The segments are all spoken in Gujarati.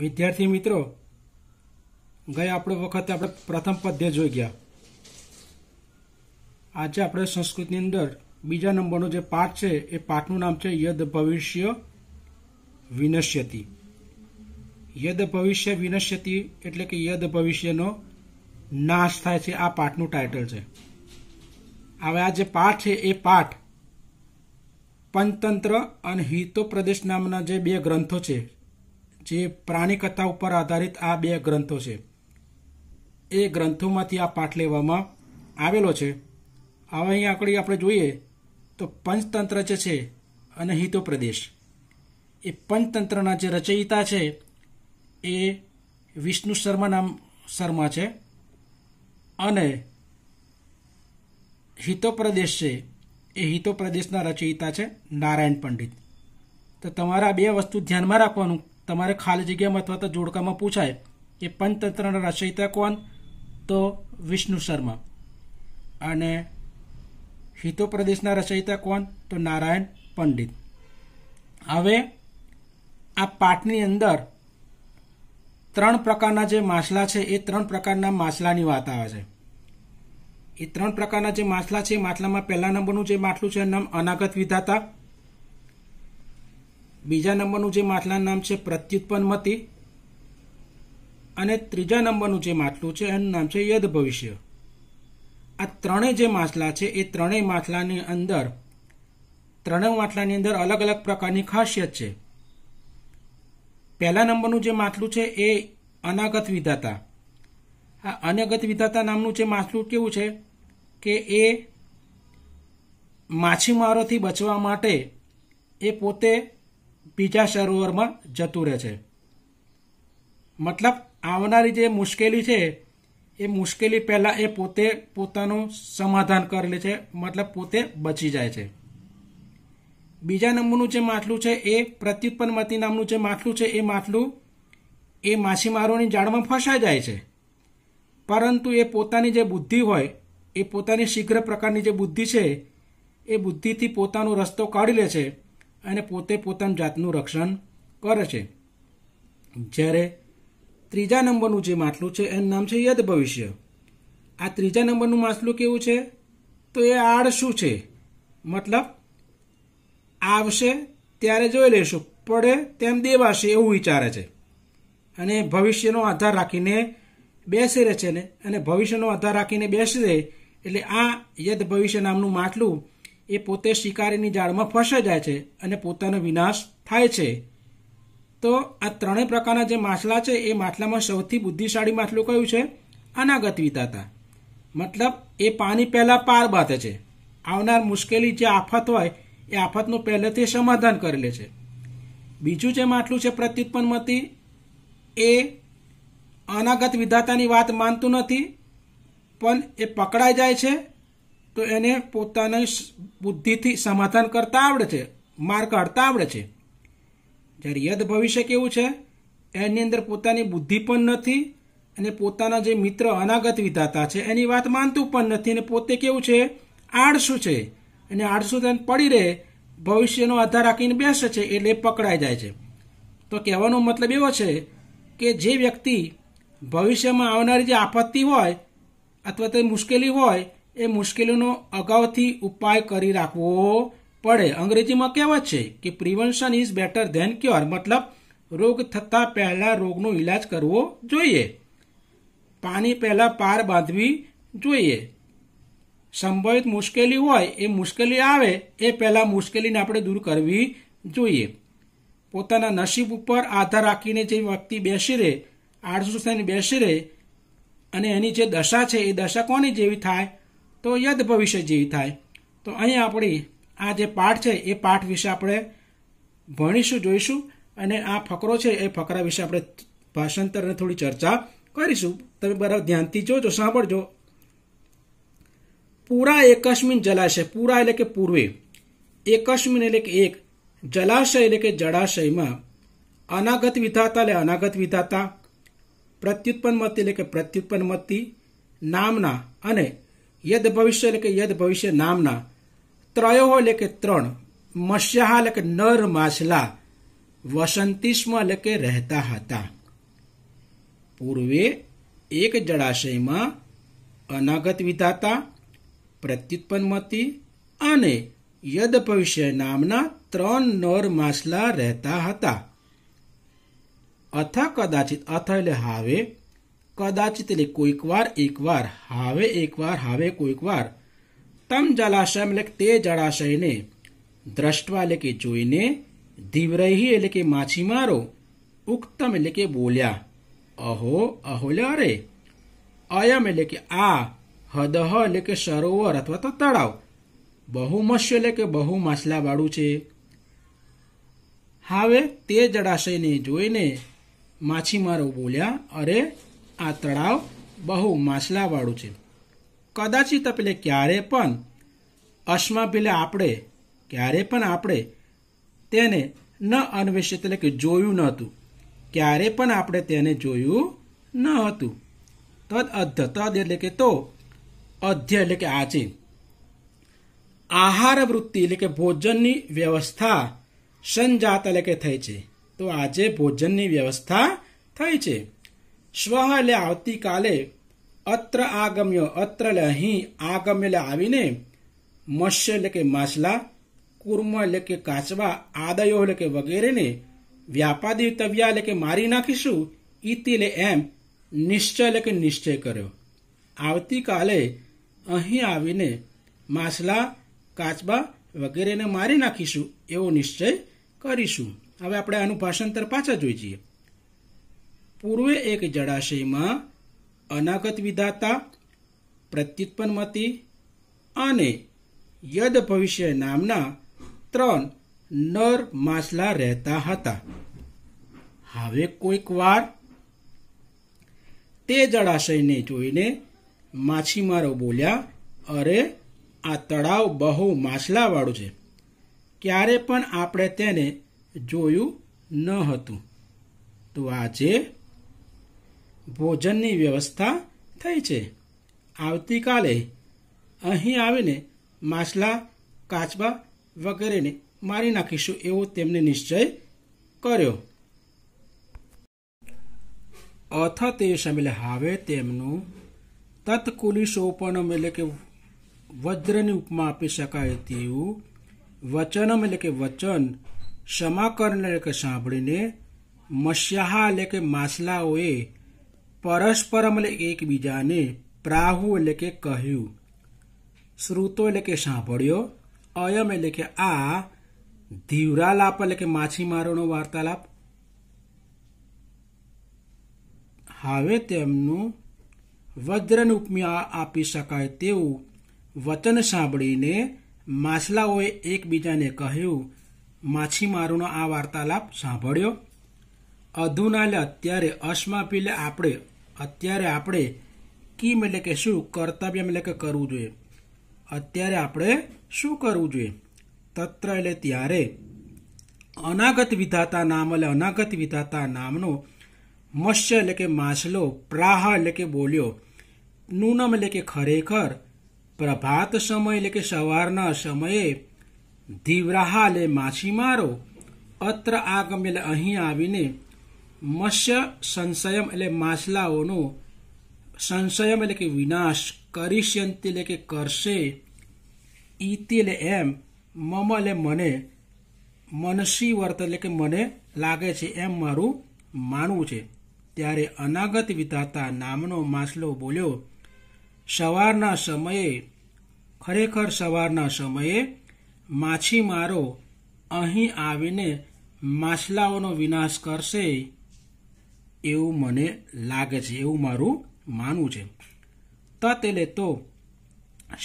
વિદ્યાર્થી મિત્રો ગયા આપણે વખતે આપણે પ્રથમ પદ્ય જોઈ ગયા આજે આપણે સંસ્કૃતની અંદર બીજા નંબરનો જે પાઠ છે એ પાઠનું નામ છે યદ ભવિષ્ય વિનશ્યતિ યદ ભવિષ્ય વિનશ્યતિ એટલે કે યદ ભવિષ્યનો નાશ થાય છે આ પાઠનું ટાઇટલ છે હવે આ જે પાઠ છે એ પાઠ પંચતંત્ર અને હિતો પ્રદેશ નામના જે બે ગ્રંથો છે જે પ્રાણી કથા ઉપર આધારિત આ બે ગ્રંથો છે એ ગ્રંથોમાંથી આ પાઠ લેવામાં આવેલો છે હવે અહીં આંકડી આપણે જોઈએ તો પંચતંત્ર જે છે અને હિતોપ્રદેશ એ પંચતંત્રના જે રચયિતા છે એ વિષ્ણુ શર્મા નામ શર્મા છે અને હિતોપ્રદેશ છે એ હિતોપ્રદેશના રચયિતા છે નારાયણ પંડિત તો તમારા બે વસ્તુ ધ્યાનમાં રાખવાનું તમારે ખાલી જગ્યામાં અથવા તો જોડકામાં પૂછાય એ પંચતંત્રના રચયિતા કોણ તો વિષ્ણુ શર્મા અને હિતો પ્રદેશના રચયિતા કોણ તો નારાયણ પંડિત હવે આ પાઠની અંદર ત્રણ પ્રકારના જે માછલા છે એ ત્રણ પ્રકારના માછલાની વાત આવે છે એ ત્રણ પ્રકારના જે માછલા છે માછલામાં પહેલા નંબરનું જે માટલું છે નામ અનાગત વિધાતા બીજા નંબરનું જે માટલાનું નામ છે પ્રત્યુત્પન્નમતિ અને ત્રીજા નંબરનું જે માટલું છે એનું નામ છે યદ ભવિષ્ય આ ત્રણેય જે માછલા છે એ ત્રણેય માછલાની અંદર ત્રણેય માટલાની અંદર અલગ અલગ પ્રકારની ખાસિયત છે પહેલા નંબરનું જે માટલું છે એ અનાગત વિધાતા આ અનાગત વિધાતા નામનું જે માછલું કેવું છે કે એ માછીમારોથી બચવા માટે એ પોતે બીજા સરોવરમાં જતું રહે છે મતલબ આવનારી જે મુશ્કેલી છે એ મુશ્કેલી પહેલાં એ પોતે પોતાનું સમાધાન કરી લે છે મતલબ પોતે બચી જાય છે બીજા નંબરનું જે માટલું છે એ પ્રત્યુત્પન્નમતી નામનું જે માટલું છે એ માટલું એ માછીમારોની જાળમાં ફસાઈ જાય છે પરંતુ એ પોતાની જે બુદ્ધિ હોય એ પોતાની શીઘ્ર પ્રકારની જે બુદ્ધિ છે એ બુદ્ધિથી પોતાનો રસ્તો કાઢી લે છે અને પોતે પોતાની જાતનું રક્ષણ કરે છે જ્યારે ત્રીજા નંબરનું જે માટલું છે એનું નામ છે યદ ભવિષ્ય આ ત્રીજા નંબરનું માટલું કેવું છે તો એ આડ શું છે મતલબ આવશે ત્યારે જોઈ લેશું પડે તેમ દેવાશે એવું વિચારે છે અને ભવિષ્યનો આધાર રાખીને બેસી રહે છે ને અને ભવિષ્યનો આધાર રાખીને બેસી રહે એટલે આ યદ ભવિષ્ય નામનું માટલું એ પોતે શિકારીની જાળમાં ફસાઈ જાય છે અને પોતાનો વિનાશ થાય છે તો આ ત્રણેય પ્રકારના જે માછલા છે એ માછલામાં સૌથી બુદ્ધિશાળી માછલું કયું છે અનાગત વિતાતા મતલબ એ પાણી પહેલાં પાર બાંધે છે આવનાર મુશ્કેલી જે આફત હોય એ આફતનું પહેલેથી સમાધાન કરી લે છે બીજું જે માટલું છે પ્રત્યુત્પન્નમતી એ અનાગત વિધાતાની વાત માનતું નથી પણ એ પકડાઈ જાય છે તો એને પોતાની બુદ્ધિથી સમાધાન કરતા આવડે છે માર્ગ કાઢતા આવડે છે જ્યારે યદ ભવિષ્ય કેવું છે એની અંદર પોતાની બુદ્ધિ પણ નથી અને પોતાના જે મિત્ર અનાગત વિધાતા છે એની વાત માનતું પણ નથી અને પોતે કેવું છે આળસુ છે અને આળસુ તેને પડી રહે ભવિષ્યનો આધાર રાખીને બેસે છે એટલે પકડાઈ જાય છે તો કહેવાનો મતલબ એવો છે કે જે વ્યક્તિ ભવિષ્યમાં આવનારી જે આપત્તિ હોય અથવા તો મુશ્કેલી હોય એ મુશ્કેલીનો અગાઉથી ઉપાય કરી રાખવો પડે અંગ્રેજીમાં કહેવત છે કે prevention is better than cure મતલબ રોગ થતાં પહેલાં રોગનો ઇલાજ કરવો જોઈએ પાણી પહેલાં પાર બાંધવી જોઈએ સંભવિત મુશ્કેલી હોય એ મુશ્કેલી આવે એ પહેલાં મુશ્કેલીને આપણે દૂર કરવી જોઈએ પોતાના નસીબ ઉપર આધાર રાખીને જે વ્યક્તિ બેસી રહે આળસુ થઈને બેસી રહે અને એની જે દશા છે એ દશા કોની જેવી થાય તો યદ ભવિષ્ય જેવી થાય તો અહીંયા આપણી આ જે પાઠ છે એ પાઠ વિશે આપણે ભણીશું જોઈશું અને આ ફકરો છે એ ફકરા વિશે આપણે ભાષાંતરને થોડી ચર્ચા કરીશું તમે બરાબર ધ્યાનથી જોજો સાંભળજો પૂરા એકસ્મિન જલાશય પૂરા એટલે કે પૂર્વે એકસ્મિન એટલે કે એક જલાશય એટલે કે જળાશયમાં અનાગત વિધાતા એટલે અનાગત વિધાતા પ્રત્યુત્પન્ન મત એટલે કે પ્રત્યુત્પન્ન મતી નામના અને યદ ભવિષ્ય એટલે કે યદ ભવિષ્ય નામના ત્રયો એટલે કે ત્રણ મત્સ્યાહ એટલે કે નર માછલા વસંતિસ્મ એટલે કે રહેતા હતા પૂર્વે એક જળાશયમાં અનાગત વિધાતા પ્રત્યુત્પન્નમતી અને યદ ભવિષ્ય નામના ત્રણ નર માછલા રહેતા હતા અથા કદાચિત અથ એટલે હાવે કદાચ એટલે કોઈકવાર એકવાર હવે એકવાર કોઈક વાર તમ જલાશયમ એટલે તે જળાશયને દ્રષ્ટવા એટલે કે જોઈને ધીવરહી એટલે કે માછીમારો ઉક્તમ એટલે કે બોલ્યા અહો અહોલે અરે અયમ એટલે કે આ હદહ એટલે કે સરોવર અથવા તો તળાવ બહુ મત્સ્ય એટલે કે બહુ માછલાવાળું છે હાવે તે જળાશયને જોઈને માછીમારો બોલ્યા અરે આ તળાવ બહુ માછલાવાળું છે કદાચિત એટલે ક્યારે પણ અશ્મા પેલે આપણે ક્યારે પણ આપણે તેને ન અન્વેષિત એટલે કે જોયું ન હતું ક્યારે પણ આપણે તેને જોયું ન હતું તદ અધ તદ એટલે કે તો અધ્ય એટલે કે આચીન આહાર વૃત્તિ એટલે કે ભોજનની વ્યવસ્થા સંજાત એટલે કે થઈ છે તો આજે ભોજનની વ્યવસ્થા થઈ છે શ્વહ એટલે આવતીકાલે અત્ર આગમ્ય અત્ર એટલે અહીં આગમ્ય એટલે આવીને મત્સ્ય એટલે કે માછલા કુર્મ એટલે કે કાચવા આદયો એટલે કે વગેરેને વ્યાપારી વ્યાપાદિતવ્યા એટલે કે મારી નાખીશું ઇતિ એટલે એમ નિશ્ચય એટલે કે નિશ્ચય કર્યો આવતીકાલે અહીં આવીને માછલા કાચબા વગેરેને મારી નાખીશું એવો નિશ્ચય કરીશું હવે આપણે આનું ભાષાંતર પાછા જોઈ જઈએ પૂર્વે એક જળાશયમાં અનાગત વિધાતા પ્રત્યુત્પન્નમતી અને યદ ભવિષ્ય નામના ત્રણ નર માછલા રહેતા હતા હવે કોઈક વાર તે જળાશયને જોઈને માછીમારો બોલ્યા અરે આ તળાવ બહુ માછલાવાળું છે ક્યારે પણ આપણે તેને જોયું ન હતું તો આજે ભોજનની વ્યવસ્થા થઈ છે આવતીકાલે અહીં આવીને માછલા કાચબા વગેરેને મારી નાખીશું એવો તેમને નિશ્ચય કર્યો અથ તે શમિલ હવે તેમનું તત્કુલી સોપનમ એટલે કે વજ્રની ઉપમા આપી શકાય તેવું વચનમ એટલે કે વચન ક્ષમાકરણ એટલે કે સાંભળીને મસ્યાહા એટલે કે માછલાઓએ પરસ્પરમ એટલે એકબીજાને પ્રાહુ એટલે કે કહ્યું શ્રુતો એટલે કે સાંભળ્યો અયમ એટલે કે આ ધીવરાલાપ એટલે કે માછીમારોનો વાર્તાલાપ હવે તેમનું વજ્રન ઉપમ્યા આપી શકાય તેવું વચન સાંભળીને માછલાઓએ એકબીજાને કહ્યું માછીમારોનો આ વાર્તાલાપ સાંભળ્યો અધુના અધુનાલે અત્યારે અશ્માપીલે આપણે અત્યારે આપણે કીમ એટલે કે શું કર્તવ્ય એટલે કે કરવું જોઈએ અત્યારે આપણે શું કરવું જોઈએ તત્ર એટલે ત્યારે અનાગત વિધાતા નામ એટલે અનાગત વિધાતા નામ નો મશ્ એટલે કે માછલો પ્રાહ એટલે કે બોલ્યો નું નામ એટલે કે ખરેખર પ્રભાત સમય એટલે કે સવારના સમયે દિવરાહા લે માછી મારો અત્ર આગમે લે અહીં આવીને મત્સ્ય સંશયમ એટલે માછલાઓનો સંશયમ એટલે કે વિનાશ કરીષ્યંતિ એટલે કે કરશે ઈતિ એટલે એમ મમ એટલે મને મનસી વર્ત એટલે કે મને લાગે છે એમ મારું માનવું છે ત્યારે અનાગત વિતાતા નામનો માછલો બોલ્યો સવારના સમયે ખરેખર સવારના સમયે માછીમારો અહીં આવીને માછલાઓનો વિનાશ કરશે એવું મને લાગે છે એવું મારું માનવું છે તતેલે તો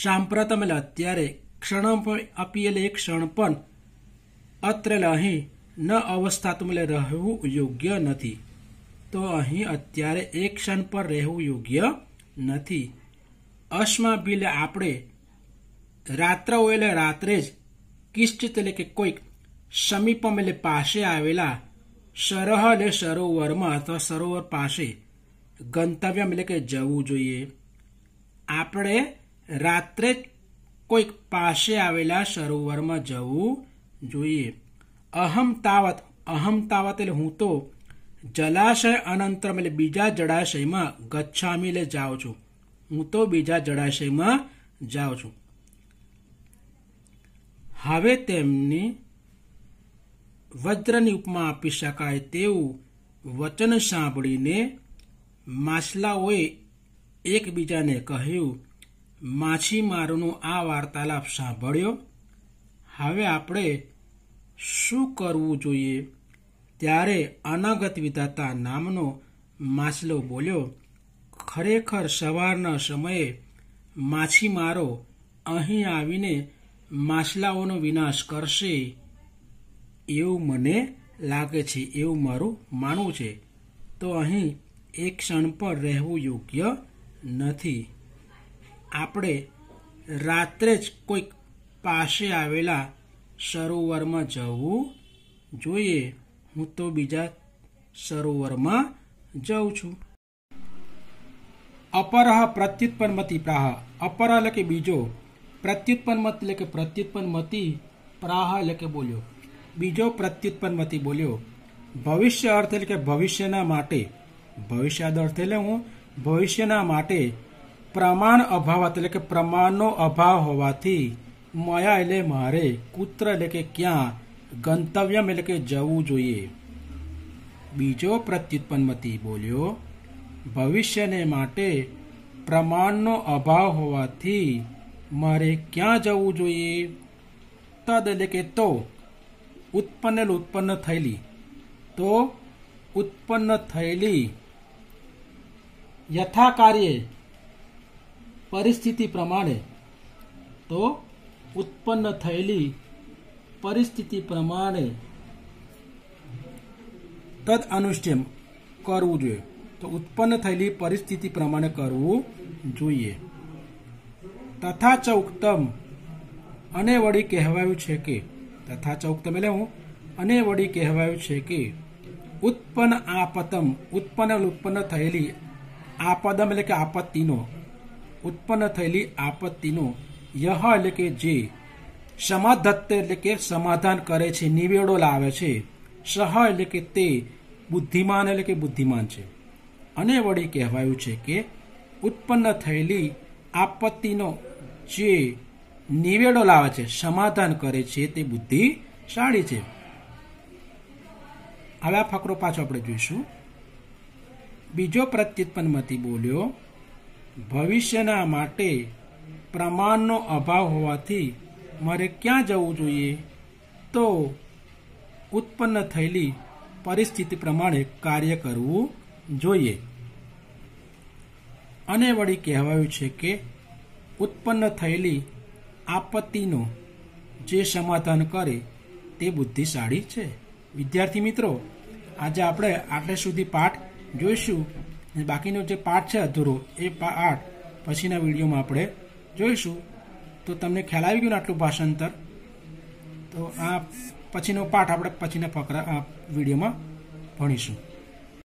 સાંપ્રતમ એટલે અત્યારે ક્ષણ પણ આપી એટલે એક ક્ષણ પણ અત્ર અહીં ન અવસ્થાત્મ એટલે રહેવું યોગ્ય નથી તો અહીં અત્યારે એક ક્ષણ પર રહેવું યોગ્ય નથી અશ્મા એટલે આપણે રાત્ર એટલે રાત્રે જ કિશ્ચિત એટલે કે કોઈક સમીપમ એટલે પાસે આવેલા શરહ અને સરોવરમાં અથવા સરોવર પાસે ગંતવ્ય એટલે કે જવું જોઈએ આપણે રાત્રે કોઈક પાસે આવેલા સરોવરમાં જવું જોઈએ અહમ તાવત અહમ તાવત એટલે હું તો જલાશય અનંતર એટલે બીજા જળાશયમાં ગચ્છામી લે જાઉં છું હું તો બીજા જળાશયમાં જાઉં છું હવે તેમની વજ્રની ઉપમા આપી શકાય તેવું વચન સાંભળીને માછલાઓએ એકબીજાને કહ્યું માછીમારોનો આ વાર્તાલાપ સાંભળ્યો હવે આપણે શું કરવું જોઈએ ત્યારે અનાગત વિધાતા નામનો માછલો બોલ્યો ખરેખર સવારના સમયે માછીમારો અહીં આવીને માછલાઓનો વિનાશ કરશે એવું મને લાગે છે એવું મારું માનવું છે તો અહીં એક ક્ષણ પર રહેવું યોગ્ય નથી આપણે રાત્રે જ કોઈક પાસે આવેલા સરોવરમાં જવું જોઈએ હું તો બીજા સરોવરમાં જાઉં છું અપરહ પ્રત્યુત્પન્નમતી પ્રાહ અપરહ એટલે કે બીજો પ્રત્યુત્પન્નમત એટલે કે પ્રત્યુત્પન્નમતી પ્રાહ એટલે કે બોલ્યો બીજો પ્રત્યુત્પન્નમતિ બોલ્યો ભવિષ્ય અર્થ એટલે કે ભવિષ્યના માટે ભવિષ્યધર્ એટલે હું ભવિષ્યના માટે પ્રમાણ અભાવત એટલે કે પ્રમાણનો અભાવ હોવાથી માયા એટલે મારે કૂત્ર એટલે કે ક્યાં ગંતવ્ય એટલે કે જવું જોઈએ બીજો પ્રત્યુત્પન્નમતિ બોલ્યો ભવિષ્યને માટે પ્રમાણનો અભાવ હોવાથી મારે ક્યાં જવું જોઈએ તદ એટલે કે તો ઉત્પન્ન ઉત્પન્ન થયેલી તો ઉત્પન્ન થયેલી યથાકાર્ય પરિસ્થિતિ પ્રમાણે તો ઉત્પન્ન થયેલી પરિસ્થિતિ પ્રમાણે તદ અનુષ્ઠેમ કરવું જોઈએ તો ઉત્પન્ન થયેલી પરિસ્થિતિ પ્રમાણે કરવું જોઈએ તથા ચ ઉત્તમ અને વળી કહેવાયું છે કે તથા તમે લેવું અને વળી કહેવાયું છે કે ઉત્પન્ન આપતમ ઉત્પન્ન ઉત્પન્ન થયેલી આપદમ એટલે કે આપત્તિનો ઉત્પન્ન થયેલી આપત્તિનો યહ એટલે કે જે સમાધત્ત એટલે કે સમાધાન કરે છે નિવેડો લાવે છે સહ એટલે કે તે બુદ્ધિમાન એટલે કે બુદ્ધિમાન છે અને વળી કહેવાયું છે કે ઉત્પન્ન થયેલી આપત્તિનો જે નિવેડો લાવે છે સમાધાન કરે છે તે બુદ્ધિશાળી છે હવે આ ફકરો પાછો આપણે જોઈશું બીજો પ્રત્યુત્પન્નમાંથી બોલ્યો ભવિષ્યના માટે પ્રમાણનો અભાવ હોવાથી મારે ક્યાં જવું જોઈએ તો ઉત્પન્ન થયેલી પરિસ્થિતિ પ્રમાણે કાર્ય કરવું જોઈએ અને વળી કહેવાયું છે કે ઉત્પન્ન થયેલી આપત્તિનું જે સમાધાન કરે તે બુદ્ધિશાળી છે વિદ્યાર્થી મિત્રો આજે આપણે આટલે સુધી પાઠ જોઈશું બાકીનો જે પાઠ છે અધૂરો એ પાઠ પછીના વિડીયોમાં આપણે જોઈશું તો તમને ખ્યાલ આવી ગયું આટલું ભાષાંતર તો આ પછીનો પાઠ આપણે પછીના ફકરા આ વિડીયોમાં ભણીશું